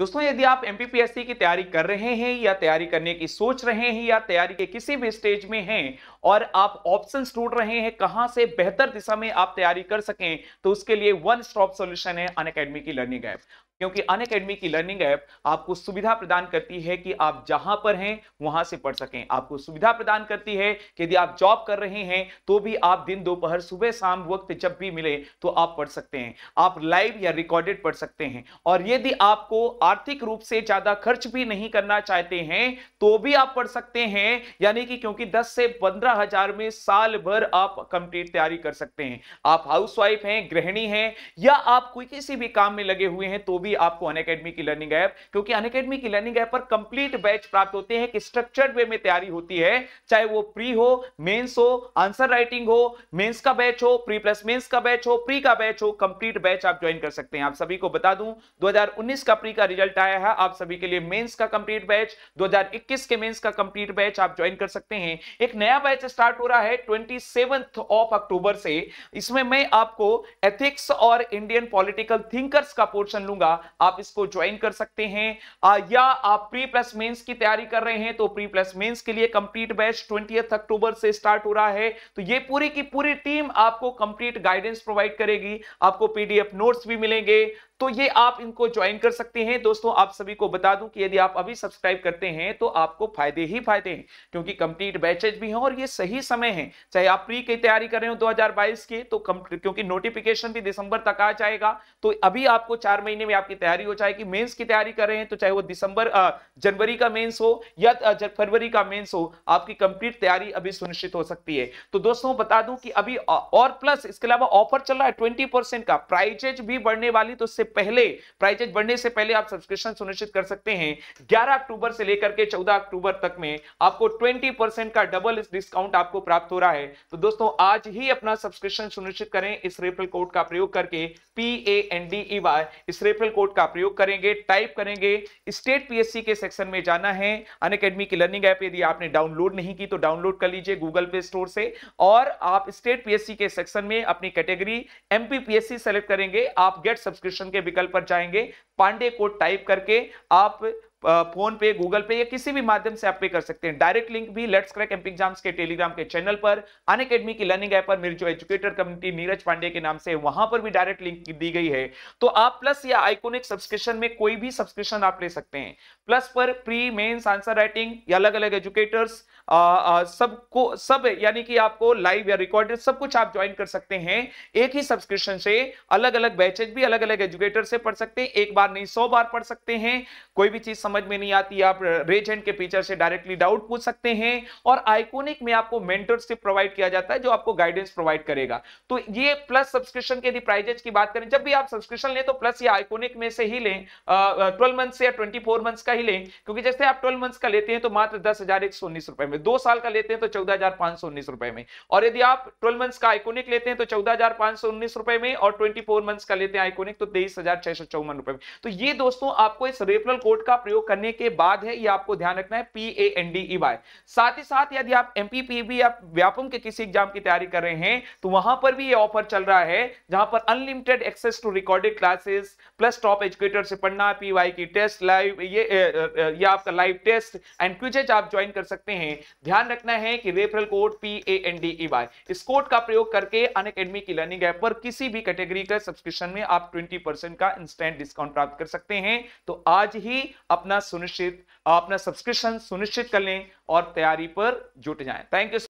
दोस्तों यदि आप एम की तैयारी कर रहे हैं या तैयारी करने की सोच रहे हैं या तैयारी के किसी भी स्टेज में हैं और आप ऑप्शन ढूंढ रहे हैं कहां से बेहतर दिशा में आप तैयारी कर सकें तो उसके लिए वन स्टॉप सॉल्यूशन है अन की लर्निंग ऐप क्योंकि अन अकेडमी की लर्निंग ऐप आपको सुविधा प्रदान करती है कि आप जहां पर हैं वहां से पढ़ सकें आपको सुविधा प्रदान करती है कि यदि आप जॉब कर रहे हैं तो भी आप दिन दोपहर सुबह शाम वक्त जब भी मिले तो आप पढ़ सकते हैं आप लाइव या रिकॉर्डेड पढ़ सकते हैं और यदि आपको आर्थिक रूप से ज्यादा खर्च भी नहीं करना चाहते हैं तो भी आप पढ़ सकते हैं यानी कि क्योंकि दस से पंद्रह हजार में साल भर आप कंप्लीट तैयारी कर सकते हैं आप हाउसवाइफ हैं गृहिणी हैं या आप कोई किसी भी काम में लगे हुए हैं तो भी भी आपको अन की लर्निंग ऐप क्योंकि अन की लर्निंग ऐप पर कंप्लीट बैच प्राप्त होते हैं कि स्ट्रक्चर्ड वे में तैयारी होती है चाहे वो प्री हो मेंस हो आंसर राइटिंग हो मेंस का बैच हो प्री प्लस मेंस का बैच हो प्री का बैच हो कंप्लीट बैच आप ज्वाइन कर सकते हैं आप सभी को बता दूं 2019 का प्री का रिजल्ट आया है आप सभी के लिए मेंस का कंप्लीट बैच 2021 के मेंस का कंप्लीट बैच आप ज्वाइन कर सकते हैं एक नया बैच स्टार्ट हो रहा है 27th ऑफ अक्टूबर से इसमें मैं आपको एथिक्स और इंडियन पॉलिटिकल थिंकर्स का पोर्शन लूंगा आप इसको ज्वाइन कर सकते हैं या आप प्री प्लस मेंस की तैयारी कर रहे हैं तो प्री प्लस मेंस के लिए कंप्लीट बैच ट्वेंटी अक्टूबर से स्टार्ट हो रहा है तो ये पूरी की पूरी टीम आपको कंप्लीट गाइडेंस प्रोवाइड करेगी आपको पीडीएफ नोट्स भी मिलेंगे तो ये आप इनको ज्वाइन कर सकते हैं दोस्तों आप सभी को बता दूं कि यदि आप अभी सब्सक्राइब करते हैं तो आपको फायदे ही फायदे हैं क्योंकि कंप्लीट बैचेज भी हैं और ये सही समय है चाहे आप प्री की तैयारी कर रहे हो 2022 के तो क्योंकि नोटिफिकेशन भी दिसंबर तक आ जाएगा तो अभी आपको चार महीने में आपकी तैयारी हो जाएगी मेन्स की तैयारी कर रहे हैं तो चाहे वो दिसंबर जनवरी का मेन्स हो या फरवरी का मेन्स हो आपकी कंप्लीट तैयारी अभी सुनिश्चित हो सकती है तो दोस्तों बता दूं कि अभी और प्लस इसके अलावा ऑफर चल रहा है ट्वेंटी का प्राइजेज भी बढ़ने वाली तो उससे पहले प्राइजेज बढ़ने से पहले आप सब्सक्रिप्शन सुनिश्चित कर सकते हैं ग्यारह अक्टूबर से लेकर के चौदह अक्टूबर तक में आपको ट्वेंटी का डबल डिस्काउंट आपको प्राप्त हो रहा है तो दोस्तों आज ही अपना सब्सक्रिप्शन सुनिश्चित करें इस रेफरल कोड का प्रयोग करके P A N D E Y इस रेफरल कोड का प्रयोग करेंगे टाइप करेंगे स्टेट पीएससी के सेक्शन में जाना है अन अकेडमी की लर्निंग ऐप यदि आपने डाउनलोड नहीं की तो डाउनलोड कर लीजिए गूगल प्ले स्टोर से और आप स्टेट पीएससी के सेक्शन में अपनी कैटेगरी एमपीपीएससी सेलेक्ट करेंगे आप गेट सब्सक्रिप्शन के के विकल्प पर जाएंगे पांडे को टाइप करके आप फोन पे गूगल पे या किसी भी माध्यम से आप पे कर सकते हैं डायरेक्ट लिंक भी लेट्स क्रैक एम्पी एग्जाम्स के टेलीग्राम के चैनल पर अन अकेडमी की लर्निंग ऐप पर मेरी जो एजुकेटर कम्युनिटी नीरज पांडे के नाम से वहां पर भी डायरेक्ट लिंक दी गई है तो आप प्लस या आइकोनिक सब्सक्रिप्शन में कोई भी सब्सक्रिप्शन आप ले सकते हैं प्लस पर प्री मेन्स आंसर राइटिंग या अलग अलग एजुकेटर्स सबको सब, सब यानी कि आपको लाइव या रिकॉर्डेड सब कुछ आप ज्वाइन कर सकते हैं एक ही सब्सक्रिप्शन से अलग अलग बैचेज भी अलग अलग एजुकेटर से पढ़ सकते हैं एक बार नहीं सौ बार पढ़ सकते हैं कोई भी चीज समझ में नहीं आती आप रेज हैंड के फीचर से डायरेक्टली डाउट पूछ सकते हैं और आइकोनिक में आपको मेंटरशिप प्रोवाइड किया जाता है जो आपको गाइडेंस प्रोवाइड करेगा तो ये प्लस सब्सक्रिप्शन के यदि प्राइजेज की बात करें जब भी आप सब्सक्रिप्शन लें तो प्लस या आइकोनिक में से ही लें ट्वेल्व मंथ से या ट्वेंटी फोर मंथ्स का ही लें क्योंकि जैसे आप ट्वेल्व मंथ्स का लेते हैं तो मात्र दस हजार एक सौ उन्नीस रुपए में दो साल का लेते हैं तो चौदह हजार पांच सौ उन्नीस रुपए में और यदि आप ट्वेल्व मंथ्स का आइकोनिक लेते हैं तो चौदह हजार पांच सौ उन्नीस रुपए में और ट्वेंटी फोर मंथ्स का लेते हैं आइकोनिक तो तेईस हजार छह सौ चौवन रुपए में तो ये दोस्तों आपको इस रेफरल कोड का प्रयोग प्रयोग करने के बाद है ये आपको ध्यान रखना है P A N D E Y साथ ही साथ यदि आप एम पी e या व्यापम के किसी एग्जाम की तैयारी कर रहे हैं तो वहां पर भी ये ऑफर चल रहा है जहां पर unlimited access to recorded classes plus top educator से पढ़ना पी वाई की टेस्ट लाइव ये ये आपका लाइव टेस्ट एंड क्विजेज आप ज्वाइन कर सकते हैं ध्यान रखना है कि referral code P A N D E Y इस कोड का प्रयोग करके अन की लर्निंग ऐप पर किसी भी कैटेगरी का सब्सक्रिप्शन में आप 20% का इंस्टेंट डिस्काउंट प्राप्त कर सकते हैं तो आज ही अपने अपना सुनिश्चित अपना सब्सक्रिप्शन सुनिश्चित कर लें और तैयारी पर जुट जाएं थैंक यू